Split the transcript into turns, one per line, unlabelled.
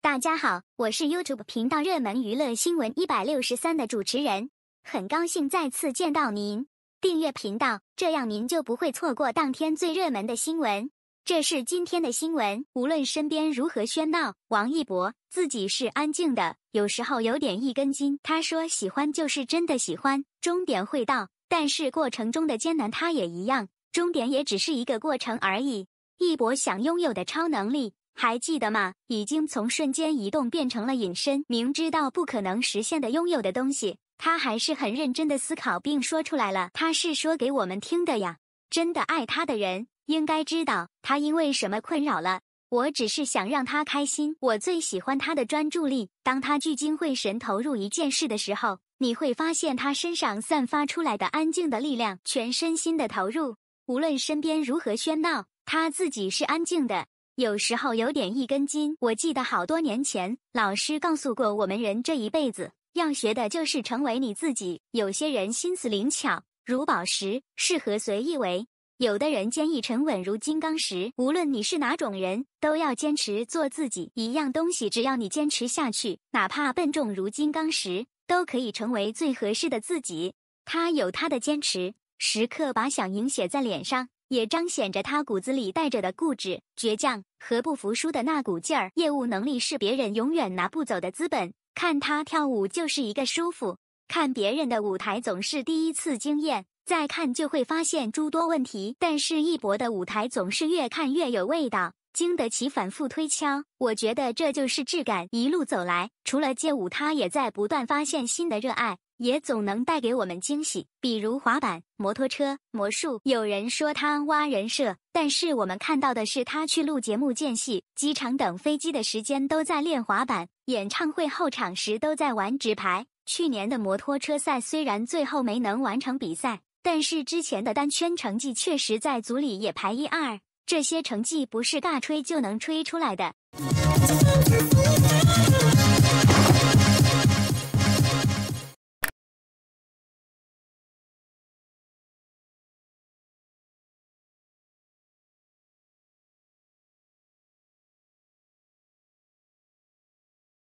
大家好，我是 YouTube 频道热门娱乐新闻一百六十三的主持人，很高兴再次见到您。订阅频道，这样您就不会错过当天最热门的新闻。这是今天的新闻。无论身边如何喧闹，王一博自己是安静的，有时候有点一根筋。他说：“喜欢就是真的喜欢，终点会到，但是过程中的艰难他也一样。终点也只是一个过程而已。”一博想拥有的超能力。还记得吗？已经从瞬间移动变成了隐身。明知道不可能实现的拥有的东西，他还是很认真的思考，并说出来了。他是说给我们听的呀。真的爱他的人，应该知道他因为什么困扰了。我只是想让他开心。我最喜欢他的专注力。当他聚精会神投入一件事的时候，你会发现他身上散发出来的安静的力量。全身心的投入，无论身边如何喧闹，他自己是安静的。有时候有点一根筋。我记得好多年前，老师告诉过我们：人这一辈子要学的就是成为你自己。有些人心思灵巧，如宝石，适合随意为；有的人坚毅沉稳，如金刚石。无论你是哪种人，都要坚持做自己。一样东西，只要你坚持下去，哪怕笨重如金刚石，都可以成为最合适的自己。他有他的坚持，时刻把想赢写在脸上。也彰显着他骨子里带着的固执、倔强和不服输的那股劲儿。业务能力是别人永远拿不走的资本。看他跳舞就是一个舒服。看别人的舞台总是第一次惊艳，再看就会发现诸多问题。但是一博的舞台总是越看越有味道。经得起反复推敲，我觉得这就是质感。一路走来，除了街舞，他也在不断发现新的热爱，也总能带给我们惊喜。比如滑板、摩托车、魔术。有人说他挖人设，但是我们看到的是他去录节目间隙、机场等飞机的时间都在练滑板，演唱会后场时都在玩纸牌。去年的摩托车赛虽然最后没能完成比赛，但是之前的单圈成绩确实在组里也排一二。这些成绩不是大吹就能吹出来的。